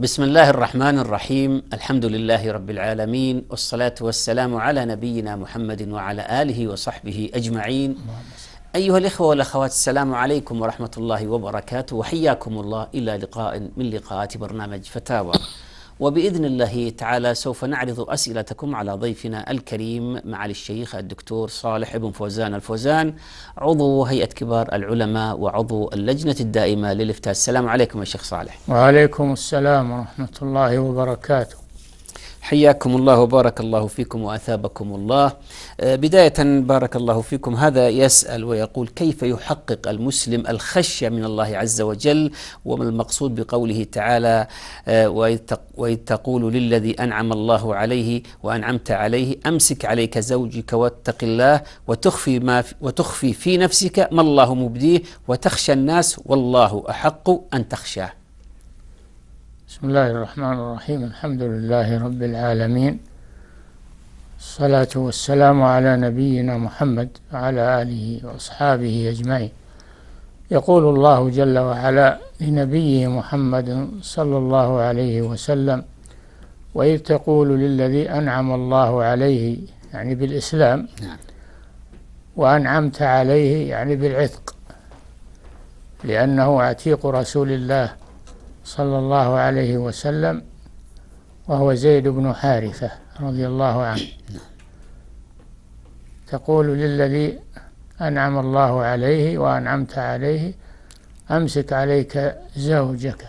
بسم الله الرحمن الرحيم الحمد لله رب العالمين والصلاة والسلام على نبينا محمد وعلى آله وصحبه أجمعين أيها الإخوة والأخوات السلام عليكم ورحمة الله وبركاته وحياكم الله إلى لقاء من لقاءات برنامج فتاوى وبإذن الله تعالى سوف نعرض أسئلتكم على ضيفنا الكريم معالي الشيخ الدكتور صالح بن فوزان الفوزان عضو هيئة كبار العلماء وعضو اللجنة الدائمة للإفتاء السلام عليكم يا شيخ صالح وعليكم السلام ورحمة الله وبركاته حياكم الله وبارك الله فيكم واثابكم الله. آه، بدايه بارك الله فيكم هذا يسال ويقول كيف يحقق المسلم الخشيه من الله عز وجل وما المقصود بقوله تعالى آه، واذ تقول للذي انعم الله عليه وانعمت عليه امسك عليك زوجك واتق الله وتخفي ما وتخفي في نفسك ما الله مبديه وتخشى الناس والله احق ان تخشاه. بسم الله الرحمن الرحيم الحمد لله رب العالمين الصلاة والسلام على نبينا محمد وعلى آله وأصحابه أجمعين يقول الله جل وعلا لنبيه محمد صلى الله عليه وسلم وإذ تقول للذي أنعم الله عليه يعني بالإسلام نعم. وأنعمت عليه يعني بالعتق لأنه عتيق رسول الله صلى الله عليه وسلم وهو زيد بن حارثة رضي الله عنه تقول للذي أنعم الله عليه وأنعمت عليه أمسك عليك زوجك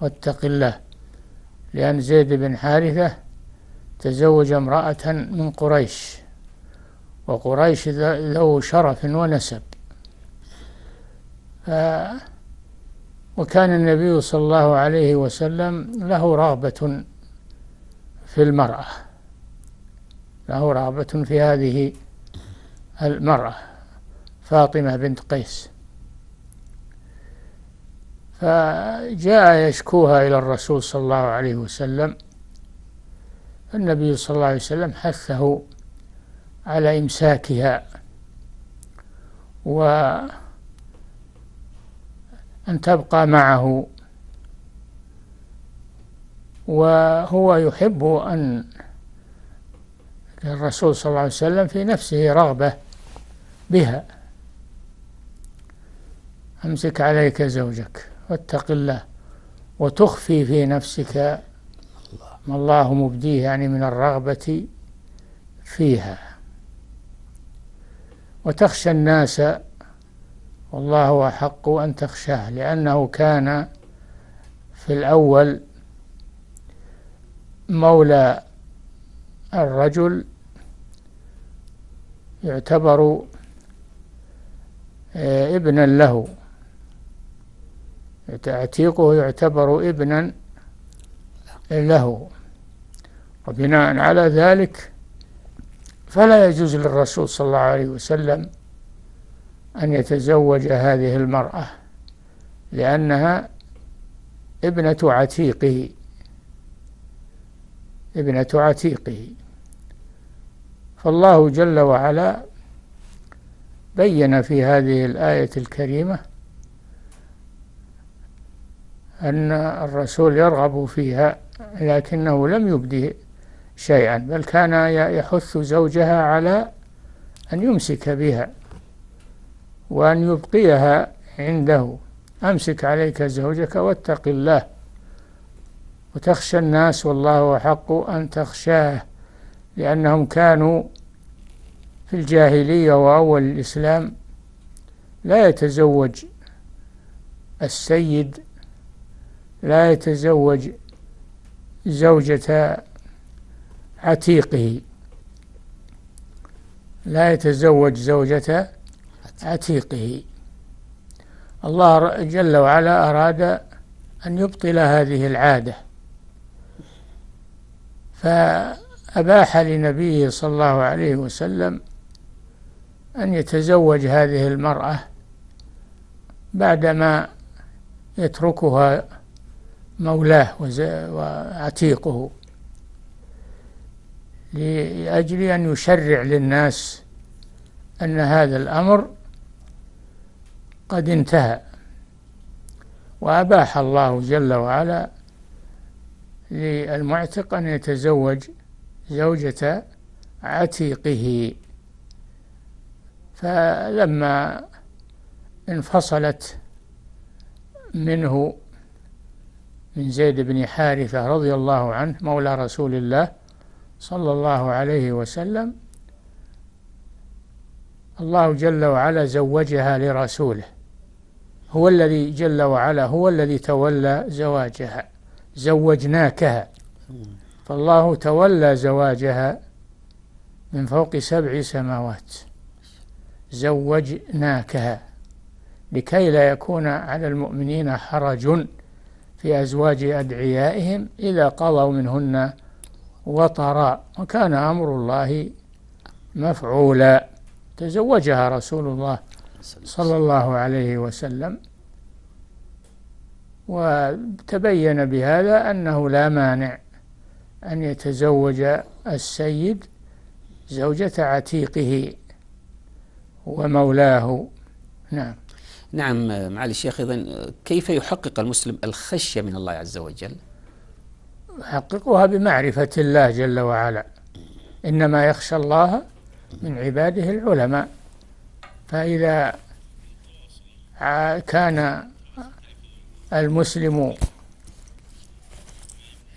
واتق الله لأن زيد بن حارثة تزوج امرأة من قريش وقريش ذو شرف ونسب ف وكان النبي صلى الله عليه وسلم له رغبة في المرأة له رغبة في هذه المرأة فاطمة بنت قيس فجاء يشكوها إلى الرسول صلى الله عليه وسلم النبي صلى الله عليه وسلم حثه على إمساكها و أن تبقى معه وهو يحب أن الرسول صلى الله عليه وسلم في نفسه رغبة بها أمسك عليك زوجك واتق الله وتخفي في نفسك ما الله مبديه يعني من الرغبة فيها وتخشى الناس والله أحق أن تخشاه لأنه كان في الأول مولى الرجل يعتبر آه، ابنا له تعتيقه يعتبر ابنا له وبناء على ذلك فلا يجوز للرسول صلى الله عليه وسلم أن يتزوج هذه المرأة لأنها ابنة عتيقه ابنة عتيقه فالله جل وعلا بين في هذه الآية الكريمة أن الرسول يرغب فيها لكنه لم يبدي شيئا بل كان يحث زوجها على أن يمسك بها وأن يبقيها عنده أمسك عليك زوجك واتق الله وتخشى الناس والله أحق أن تخشاه لأنهم كانوا في الجاهلية وأول الإسلام لا يتزوج السيد لا يتزوج زوجة عتيقه لا يتزوج زوجة عتيقه الله جل وعلا أراد أن يبطل هذه العادة فأباح لنبيه صلى الله عليه وسلم أن يتزوج هذه المرأة بعدما يتركها مولاه وعتيقه لأجل أن يشرع للناس أن هذا الأمر قد انتهى وأباح الله جل وعلا للمعتق أن يتزوج زوجة عتيقه فلما انفصلت منه من زيد بن حارثة رضي الله عنه مولى رسول الله صلى الله عليه وسلم الله جل وعلا زوجها لرسوله هو الذي جل وعلا هو الذي تولى زواجها زوجناكها فالله تولى زواجها من فوق سبع سماوات زوجناكها لكي لا يكون على المؤمنين حرج في أزواج أدعيائهم إذا قضوا منهن وطرا وكان أمر الله مفعولا تزوجها رسول الله صلى الله عليه وسلم وتبين بهذا أنه لا مانع أن يتزوج السيد زوجة عتيقه ومولاه نعم نعم معالي الشيخ إذا كيف يحقق المسلم الخشية من الله عز وجل يحققها بمعرفة الله جل وعلا إنما يخشى الله من عباده العلماء فإذا كان المسلم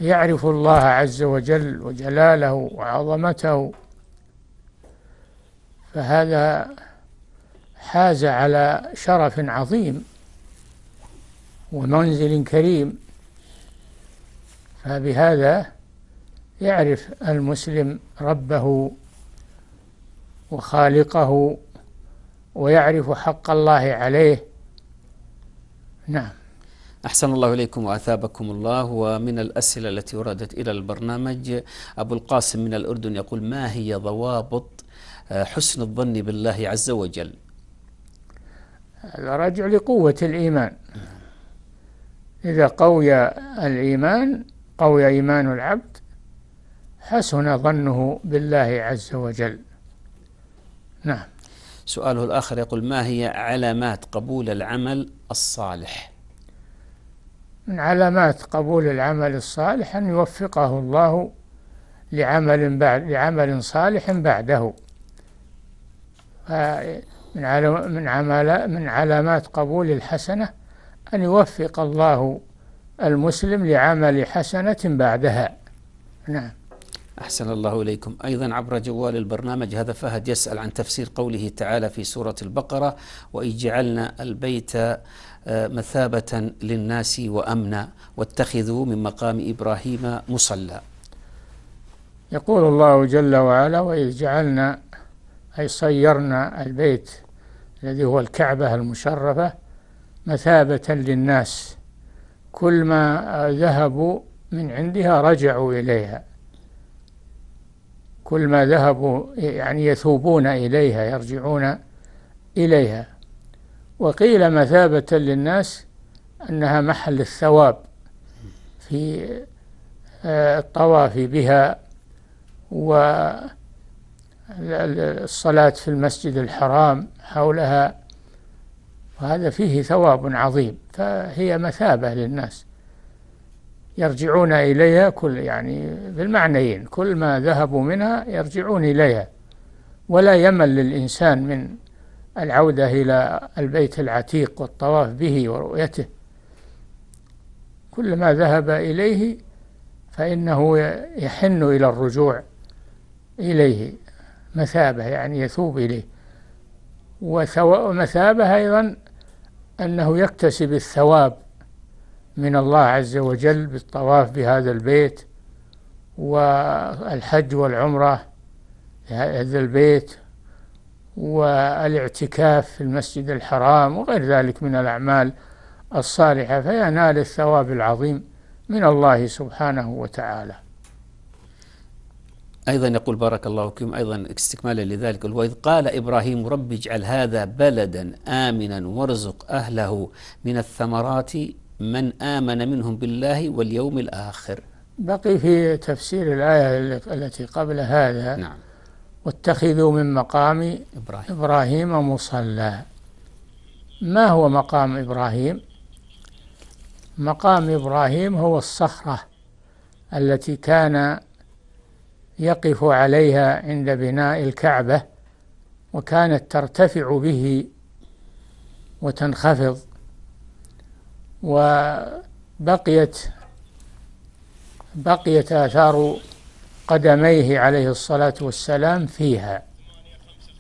يعرف الله عز وجل وجلاله وعظمته فهذا حاز على شرف عظيم ومنزل كريم فبهذا يعرف المسلم ربه وخالقه ويعرف حق الله عليه نعم أحسن الله إليكم وأثابكم الله ومن الأسئلة التي وردت إلى البرنامج أبو القاسم من الأردن يقول ما هي ضوابط آه، حسن الظن بالله عز وجل هذا راجع لقوة الإيمان إذا قوي الإيمان قوي إيمان العبد حسن ظنه بالله عز وجل نعم سؤاله الآخر يقول ما هي علامات قبول العمل الصالح من علامات قبول العمل الصالح أن يوفقه الله لعمل بعد لعمل صالح بعده من من من علامات قبول الحسنة أن يوفق الله المسلم لعمل حسنة بعدها نعم أحسن الله إليكم أيضا عبر جوال البرنامج هذا فهد يسأل عن تفسير قوله تعالى في سورة البقرة وإذ جعلنا البيت آه، مثابة للناس وأمنا واتخذوا من مقام إبراهيم مصلى يقول الله جل وعلا وإذ جعلنا أي صيرنا البيت الذي هو الكعبة المشرفة مثابة للناس كل ما ذهبوا من عندها رجعوا إليها كل ما ذهبوا يعني يثوبون إليها يرجعون إليها وقيل مثابة للناس أنها محل الثواب في آه، الطواف بها والصلاة في المسجد الحرام حولها وهذا فيه ثواب عظيم فهي مثابة للناس يرجعون إليها كل يعني بالمعنيين كل ما ذهبوا منها يرجعون إليها ولا يمل للإنسان من العودة إلى البيت العتيق والطواف به ورؤيته كل ما ذهب إليه فإنه يحن إلى الرجوع إليه مثابة يعني يثوب إليه ومثابة أيضا أنه يكتسب الثواب من الله عز وجل بالطواف بهذا البيت والحج والعمرة هذا البيت والاعتكاف في المسجد الحرام وغير ذلك من الأعمال الصالحة فينال الثواب العظيم من الله سبحانه وتعالى أيضا يقول بارك الله فيكم أيضا استكمالا لذلك وإذ قال إبراهيم رب اجعل هذا بلدا آمنا وارزق أهله من الثمرات من آمن منهم بالله واليوم الآخر بقي في تفسير الآية التي قبل هذا نعم واتخذوا من مقام إبراهيم, إبراهيم مصلى ما هو مقام إبراهيم مقام إبراهيم هو الصخرة التي كان يقف عليها عند بناء الكعبة وكانت ترتفع به وتنخفض وبقيت بقيت آثار قدميه عليه الصلاة والسلام فيها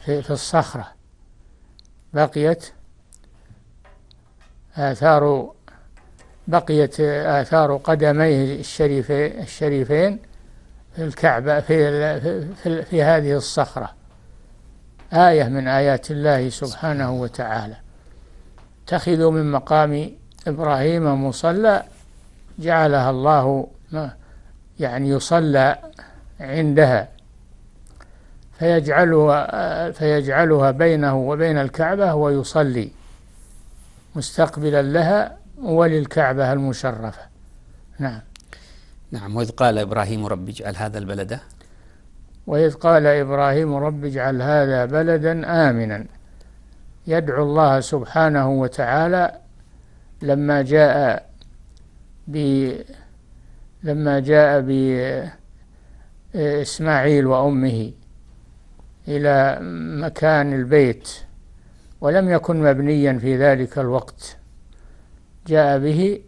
في, في الصخرة بقيت آثار بقيت آثار قدميه الشريفين الشريفين في الكعبة في, في, في هذه الصخرة آية من آيات الله سبحانه وتعالى اتخذوا من مقام إبراهيم مصلى جعلها الله يعني يصلى عندها فيجعلها فيجعلها بينه وبين الكعبة ويصلي مستقبلا لها وللكعبة المشرفة نعم نعم وإذ قال إبراهيم رب اجعل هذا البلد وإذ قال إبراهيم رب اجعل هذا بلدا آمنا يدعو الله سبحانه وتعالى لما جاء ب لما جاء بإسماعيل وأمه إلى مكان البيت ولم يكن مبنيا في ذلك الوقت جاء به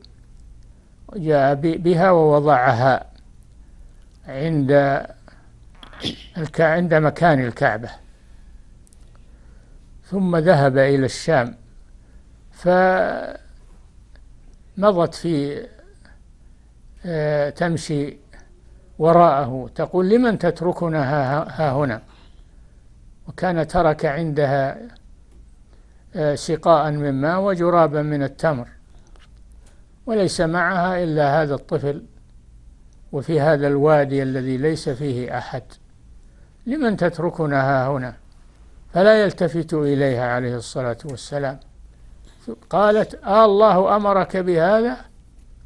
جاء بها ووضعها عند عند مكان الكعبة ثم ذهب إلى الشام ف مضت في آه، تمشي وراءه تقول لمن تتركنا ها هنا وكان ترك عندها سقاء آه، من ماء وجرابا من التمر وليس معها إلا هذا الطفل وفي هذا الوادي الذي ليس فيه أحد لمن تتركنا ها هنا فلا يلتفت إليها عليه الصلاة والسلام قالت آه الله أمرك بهذا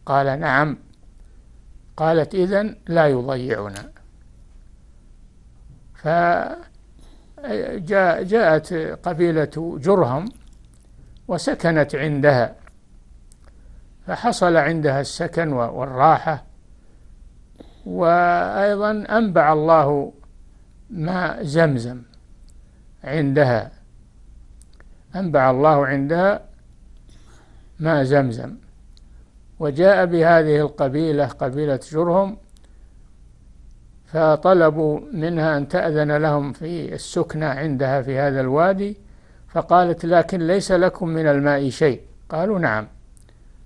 قال نعم قالت إذن لا يضيعنا فجاءت قبيلة جرهم وسكنت عندها فحصل عندها السكن والراحة وأيضا أنبع الله ماء زمزم عندها أنبع الله عندها ماء زمزم وجاء بهذه القبيلة قبيلة جرهم فطلبوا منها أن تأذن لهم في السكنة عندها في هذا الوادي فقالت لكن ليس لكم من الماء شيء قالوا نعم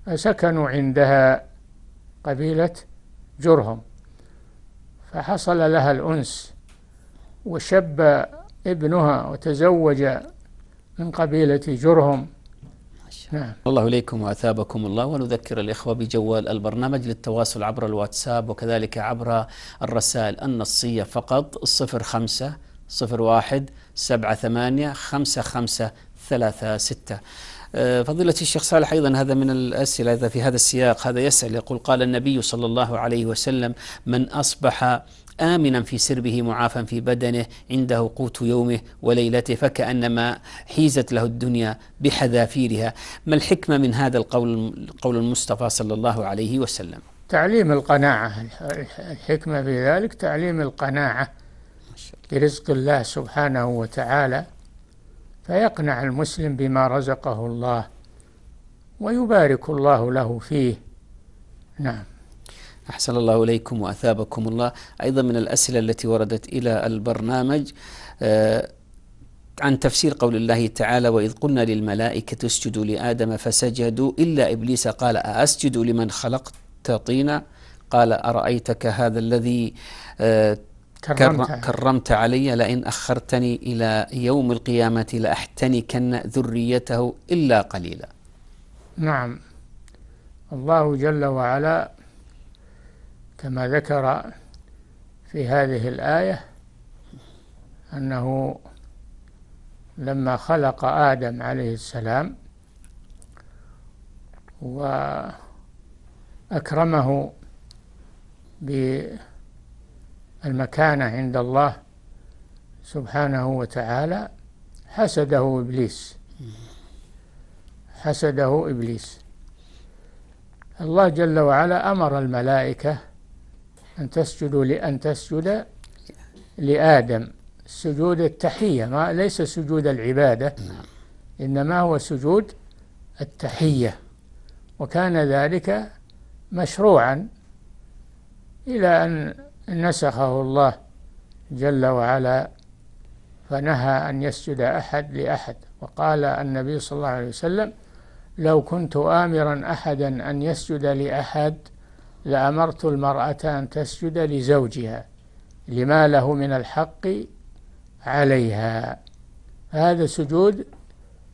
فسكنوا عندها قبيلة جرهم فحصل لها الأنس وشب ابنها وتزوج من قبيلة جرهم نعم الله إليكم وأثابكم الله ونذكر الإخوة بجوال البرنامج للتواصل عبر الواتساب وكذلك عبر الرسائل النصية فقط 05 01 78 55 ثلاثة ستة آه، فضيلة الشيخ صالح أيضا هذا من الأسئلة إذا في هذا السياق هذا يسأل يقول قال النبي صلى الله عليه وسلم من أصبح آمنا في سربه معافا في بدنه عنده قوت يومه وليلته فكأنما حيزت له الدنيا بحذافيرها ما الحكمة من هذا القول قول المصطفى صلى الله عليه وسلم تعليم القناعة الحكمة في ذلك تعليم القناعة برزق الله سبحانه وتعالى فيقنع المسلم بما رزقه الله ويبارك الله له فيه نعم أحسن الله إليكم وأثابكم الله أيضا من الأسئلة التي وردت إلى البرنامج آه، عن تفسير قول الله تعالى وإذ قلنا للملائكة اسجدوا لآدم فسجدوا إلا إبليس قال أسجد لمن خلقت طينا قال أرأيتك هذا الذي آه، كرمت, كرمت علي لئن أخرتني إلى يوم القيامة لأحتنكن ذريته إلا قليلا نعم الله جل وعلا كما ذكر في هذه الآية أنه لما خلق آدم عليه السلام وأكرمه بالمكانة عند الله سبحانه وتعالى حسده إبليس حسده إبليس الله جل وعلا أمر الملائكة أن تسجدوا لأن تسجد لآدم سجود التحية ما ليس سجود العبادة إنما هو سجود التحية وكان ذلك مشروعا إلى أن نسخه الله جل وعلا فنهى أن يسجد أحد لأحد وقال النبي صلى الله عليه وسلم لو كنت آمرا أحدا أن يسجد لأحد لأمرت المرأة أن تسجد لزوجها لما له من الحق عليها هذا سجود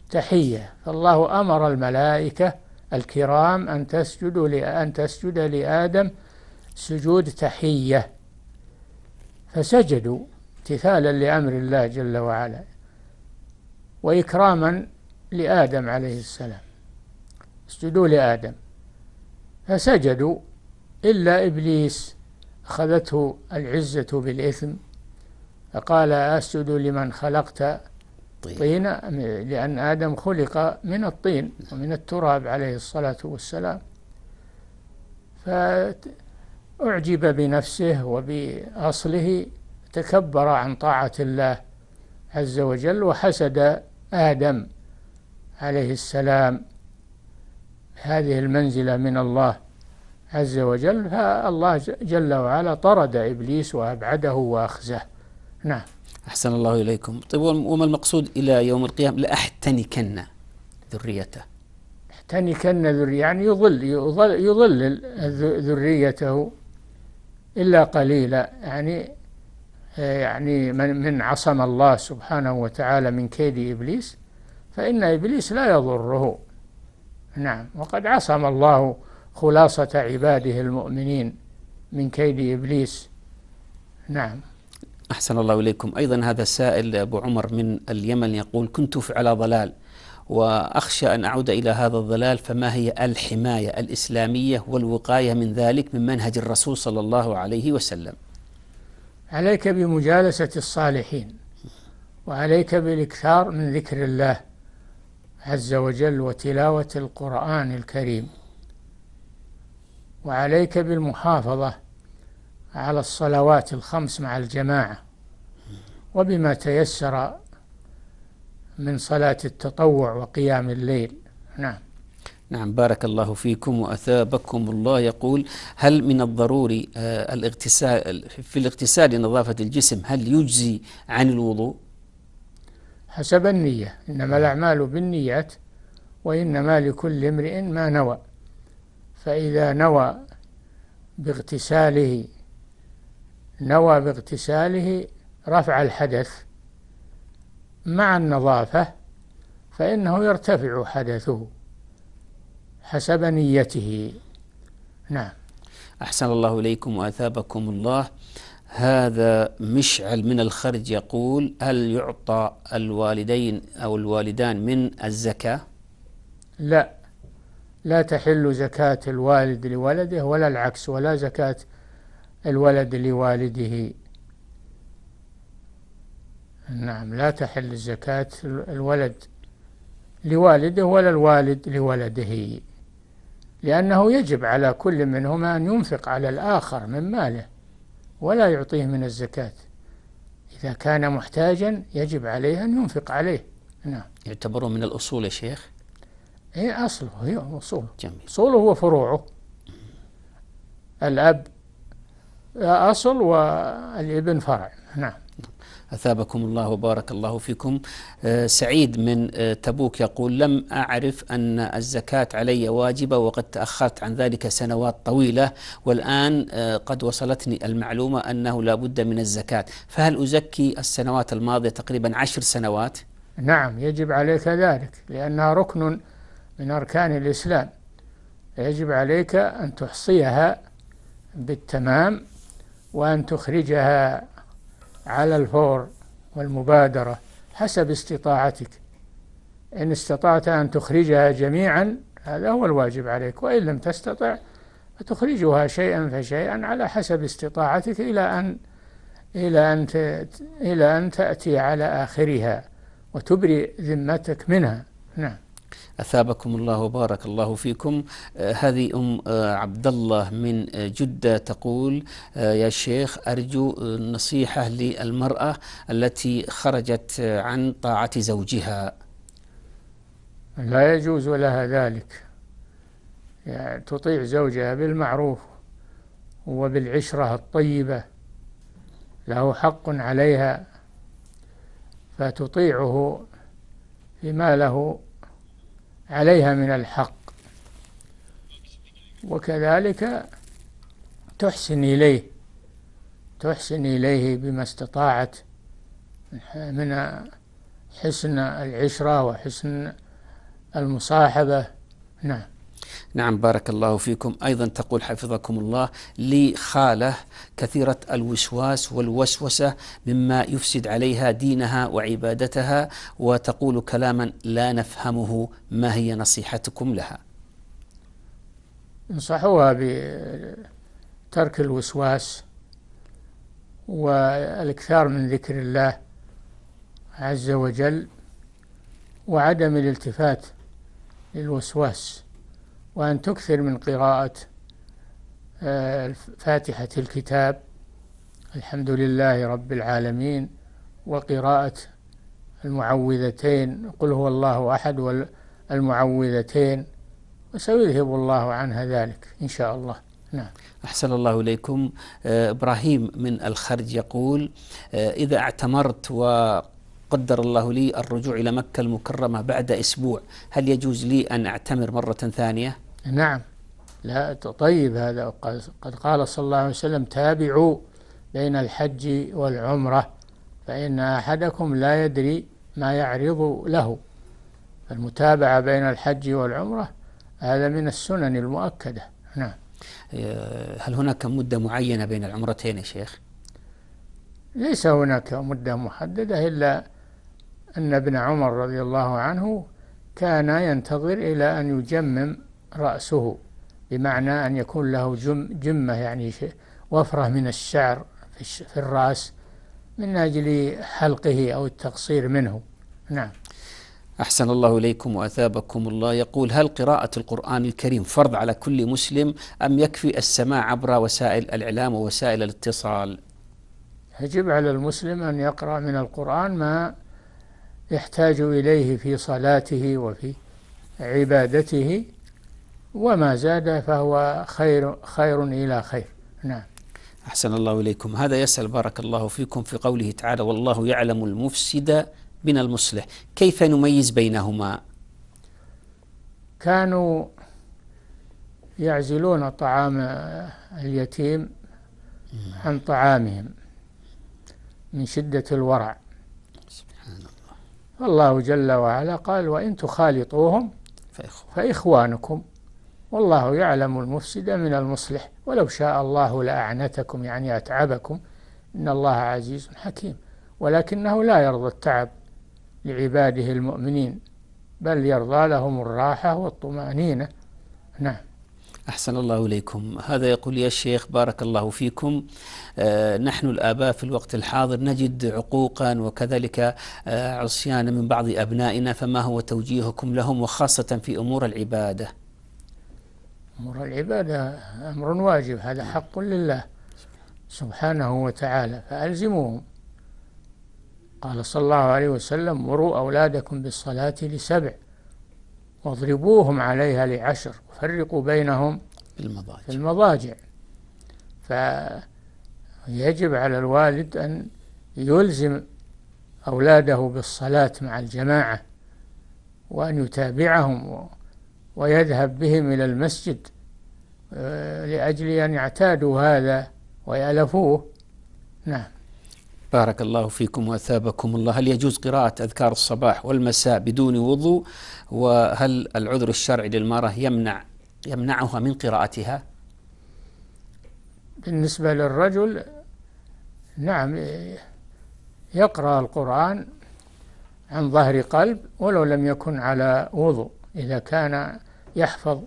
تحية فالله أمر الملائكة الكرام أن تسجد أن تسجد لآدم سجود تحية فسجدوا امتثالا لأمر الله جل وعلا وإكراما لآدم عليه السلام اسجدوا لآدم فسجدوا إلا إبليس أخذته العزة بالإثم فقال أسجد لمن خلقت طينا لأن آدم خلق من الطين ومن التراب عليه الصلاة والسلام فأعجب بنفسه وبأصله تكبر عن طاعة الله عز وجل وحسد آدم عليه السلام هذه المنزلة من الله عز وجل فالله جل وعلا طرد إبليس وأبعده وأخزاه نعم أحسن الله إليكم طيب وما المقصود إلى يوم القيامة لأحتنكن ذريته أحتنكن ذريته يعني يظل يظل, يظل ذريته إلا قليلا يعني يعني من من عصم الله سبحانه وتعالى من كيد إبليس فإن إبليس لا يضره نعم وقد عصم الله خلاصة عباده المؤمنين من كيد إبليس نعم أحسن الله إليكم أيضا هذا السائل أبو عمر من اليمن يقول كنت في على ضلال وأخشى أن أعود إلى هذا الضلال فما هي الحماية الإسلامية والوقاية من ذلك من منهج الرسول صلى الله عليه وسلم عليك بمجالسة الصالحين وعليك بالإكثار من ذكر الله عز وجل وتلاوة القرآن الكريم وعليك بالمحافظة على الصلوات الخمس مع الجماعة وبما تيسر من صلاة التطوع وقيام الليل نعم نعم بارك الله فيكم وأثابكم الله يقول هل من الضروري آه، الاغتسال في الاغتسال لنظافة الجسم هل يجزي عن الوضوء حسب النية إنما الأعمال بالنيات وإنما لكل امرئ ما نوى فإذا نوى باغتساله نوى باغتساله رفع الحدث مع النظافة فإنه يرتفع حدثه حسب نيته نعم أحسن الله إليكم وأثابكم الله هذا مشعل من الخرج يقول هل يعطى الوالدين أو الوالدان من الزكاة؟ لا لا تحل زكاة الوالد لولده ولا العكس ولا زكاة الولد لوالده نعم لا تحل زكاة الولد لوالده ولا الوالد لولده لأنه يجب على كل منهما أن ينفق على الآخر من ماله ولا يعطيه من الزكاة إذا كان محتاجا يجب عليه أن ينفق عليه نعم يعتبرون من الأصول يا شيخ هي أصله هي أصوله جميل. أصوله وفروعه الأب أصل والابن فرع نعم أثابكم الله وبارك الله فيكم آه، سعيد من آه، تبوك يقول لم أعرف أن الزكاة علي واجبة وقد تأخرت عن ذلك سنوات طويلة والآن آه، قد وصلتني المعلومة أنه لا بد من الزكاة فهل أزكي السنوات الماضية تقريبا عشر سنوات؟ نعم يجب عليك ذلك لأنها ركن من أركان الإسلام فيجب عليك أن تحصيها بالتمام وأن تخرجها على الفور والمبادرة حسب استطاعتك إن استطعت أن تخرجها جميعا هذا هو الواجب عليك وإن لم تستطع فتخرجها شيئا فشيئا على حسب استطاعتك إلى أن إلى أن إلى أن تأتي على آخرها وتبرئ ذمتك منها نعم أثابكم الله وبارك الله فيكم آه، هذه أم آه، عبد الله من آه، جدة تقول يا شيخ أرجو نصيحة للمرأة التي خرجت عن طاعة زوجها لا يجوز لها ذلك يعني تطيع زوجها بالمعروف وبالعشرة الطيبة له حق عليها فتطيعه فيما له عليها من الحق وكذلك تحسن إليه تحسن إليه بما استطاعت من حسن العشرة وحسن المصاحبة نعم نعم بارك الله فيكم أيضا تقول حفظكم الله لي خالة كثيرة الوسواس والوسوسة مما يفسد عليها دينها وعبادتها وتقول كلاما لا نفهمه ما هي نصيحتكم لها انصحوها بترك الوسواس والاكثار من ذكر الله عز وجل وعدم الالتفات للوسواس وأن تكثر من قراءة آه، فاتحة الكتاب الحمد لله رب العالمين وقراءة المعوذتين قل هو الله أحد والمعوذتين وسيذهب الله عنها ذلك إن شاء الله نعم أحسن الله إليكم آه، إبراهيم من الخرج يقول آه، إذا اعتمرت و قدر الله لي الرجوع إلى مكة المكرمة بعد أسبوع هل يجوز لي أن أعتمر مرة ثانية؟ نعم لا طيب هذا قد قال صلى الله عليه وسلم تابعوا بين الحج والعمرة فإن أحدكم لا يدري ما يعرض له المتابعة بين الحج والعمرة هذا من السنن المؤكدة نعم آه، هل هناك مدة معينة بين العمرتين يا شيخ؟ ليس هناك مدة محددة إلا أن ابن عمر رضي الله عنه كان ينتظر إلى أن يجمم رأسه بمعنى أن يكون له جم جمة يعني وفرة من الشعر في الرأس من أجل حلقه أو التقصير منه نعم أحسن الله إليكم وأثابكم الله يقول هل قراءة القرآن الكريم فرض على كل مسلم أم يكفي السماع عبر وسائل الإعلام ووسائل الاتصال يجب على المسلم أن يقرأ من القرآن ما يحتاج إليه في صلاته وفي عبادته وما زاد فهو خير خير إلى خير نعم أحسن الله إليكم هذا يسأل بارك الله فيكم في قوله تعالى والله يعلم المفسد من المصلح كيف نميز بينهما كانوا يعزلون طعام اليتيم عن طعامهم من شدة الورع سبحان الله الله جل وعلا قال وإن تخالطوهم فإخوانكم والله يعلم المفسد من المصلح ولو شاء الله لأعنتكم يعني أتعبكم إن الله عزيز حكيم ولكنه لا يرضى التعب لعباده المؤمنين بل يرضى لهم الراحة والطمأنينة نعم أحسن الله إليكم هذا يقول يا شيخ بارك الله فيكم آه، نحن الآباء في الوقت الحاضر نجد عقوقا وكذلك آه، عصيانا من بعض أبنائنا فما هو توجيهكم لهم وخاصة في أمور العبادة أمور العبادة أمر واجب هذا حق لله سبحانه وتعالى فألزموهم قال صلى الله عليه وسلم مروا أولادكم بالصلاة لسبع واضربوهم عليها لعشر وفرقوا بينهم في المضاجع, في المضاجع فيجب على الوالد أن يلزم أولاده بالصلاة مع الجماعة وأن يتابعهم ويذهب بهم إلى المسجد آه، لأجل أن يعتادوا هذا ويألفوه نعم بارك الله فيكم واثابكم الله، هل يجوز قراءة اذكار الصباح والمساء بدون وضوء؟ وهل العذر الشرعي للمرأة يمنع يمنعها من قراءتها؟ بالنسبة للرجل نعم يقرأ القرآن عن ظهر قلب ولو لم يكن على وضوء إذا كان يحفظ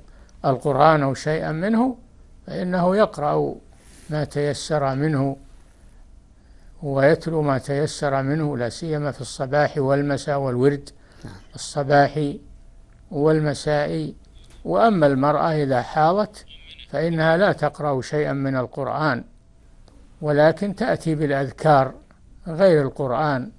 القرآن أو شيئا منه فإنه يقرأ ما تيسر منه ويتلو ما تيسر منه لا سيما في الصباح والمساء والورد نعم. الصباحي والمسائي وأما المرأة إذا حاضت فإنها لا تقرأ شيئا من القرآن ولكن تأتي بالأذكار غير القرآن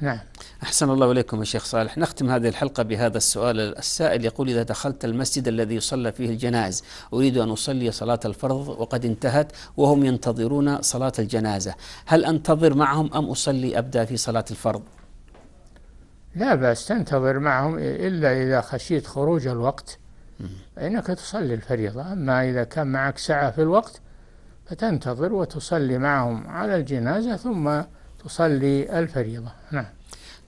نعم أحسن الله إليكم يا شيخ صالح نختم هذه الحلقة بهذا السؤال السائل يقول إذا دخلت المسجد الذي يصلى فيه الجنائز أريد أن أصلي صلاة الفرض وقد انتهت وهم ينتظرون صلاة الجنازة هل أنتظر معهم أم أصلي أبدأ في صلاة الفرض لا بأس تنتظر معهم إلا إذا خشيت خروج الوقت فإنك تصلي الفريضة أما إذا كان معك ساعة في الوقت فتنتظر وتصلي معهم على الجنازة ثم تصلي الفريضة نعم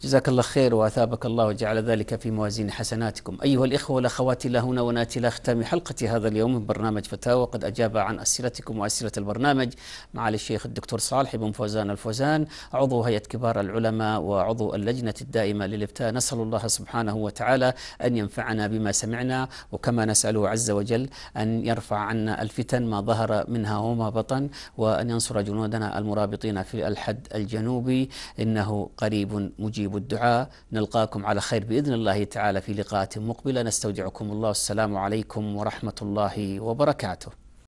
جزاك الله خير وأثابك الله وجعل ذلك في موازين حسناتكم أيها الإخوة والأخوات إلى هنا ونأتي إلى ختام حلقة هذا اليوم من برنامج فتاوى قد أجاب عن أسئلتكم وأسئلة البرنامج معالي الشيخ الدكتور صالح بن فوزان الفوزان عضو هيئة كبار العلماء وعضو اللجنة الدائمة للإفتاء نسأل الله سبحانه وتعالى أن ينفعنا بما سمعنا وكما نسأله عز وجل أن يرفع عنا الفتن ما ظهر منها وما بطن وأن ينصر جنودنا المرابطين في الحد الجنوبي إنه قريب مجيب طيب الدعاء نلقاكم على خير باذن الله تعالى في لقاءات مقبله نستودعكم الله السلام عليكم ورحمه الله وبركاته